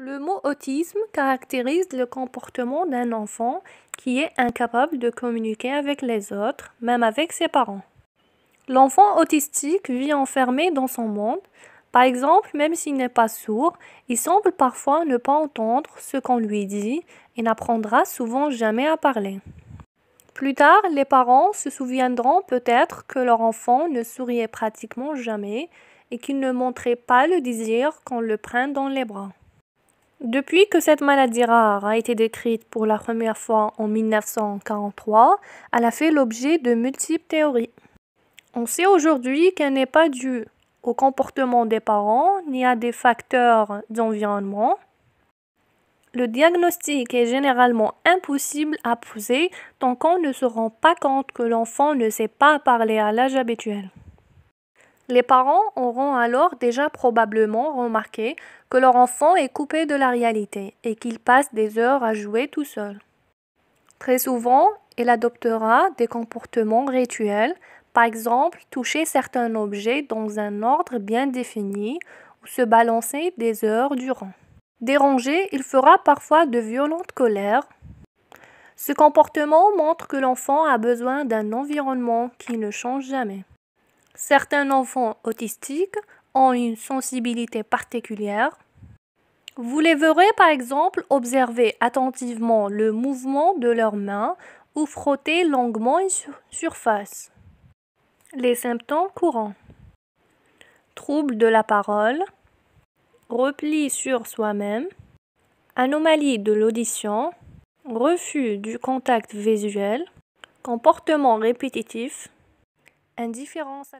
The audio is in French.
Le mot autisme caractérise le comportement d'un enfant qui est incapable de communiquer avec les autres, même avec ses parents. L'enfant autistique vit enfermé dans son monde. Par exemple, même s'il n'est pas sourd, il semble parfois ne pas entendre ce qu'on lui dit et n'apprendra souvent jamais à parler. Plus tard, les parents se souviendront peut-être que leur enfant ne souriait pratiquement jamais et qu'il ne montrait pas le désir qu'on le prenne dans les bras. Depuis que cette maladie rare a été décrite pour la première fois en 1943, elle a fait l'objet de multiples théories. On sait aujourd'hui qu'elle n'est pas due au comportement des parents ni à des facteurs d'environnement. Le diagnostic est généralement impossible à poser tant qu'on ne se rend pas compte que l'enfant ne sait pas parler à l'âge habituel. Les parents auront alors déjà probablement remarqué que leur enfant est coupé de la réalité et qu'il passe des heures à jouer tout seul. Très souvent, il adoptera des comportements rituels, par exemple toucher certains objets dans un ordre bien défini ou se balancer des heures durant. Dérangé, il fera parfois de violentes colères. Ce comportement montre que l'enfant a besoin d'un environnement qui ne change jamais. Certains enfants autistiques ont une sensibilité particulière. Vous les verrez par exemple observer attentivement le mouvement de leurs mains ou frotter longuement une surface. Les symptômes courants. Trouble de la parole, repli sur soi-même, anomalie de l'audition, refus du contact visuel, comportement répétitif, indifférence.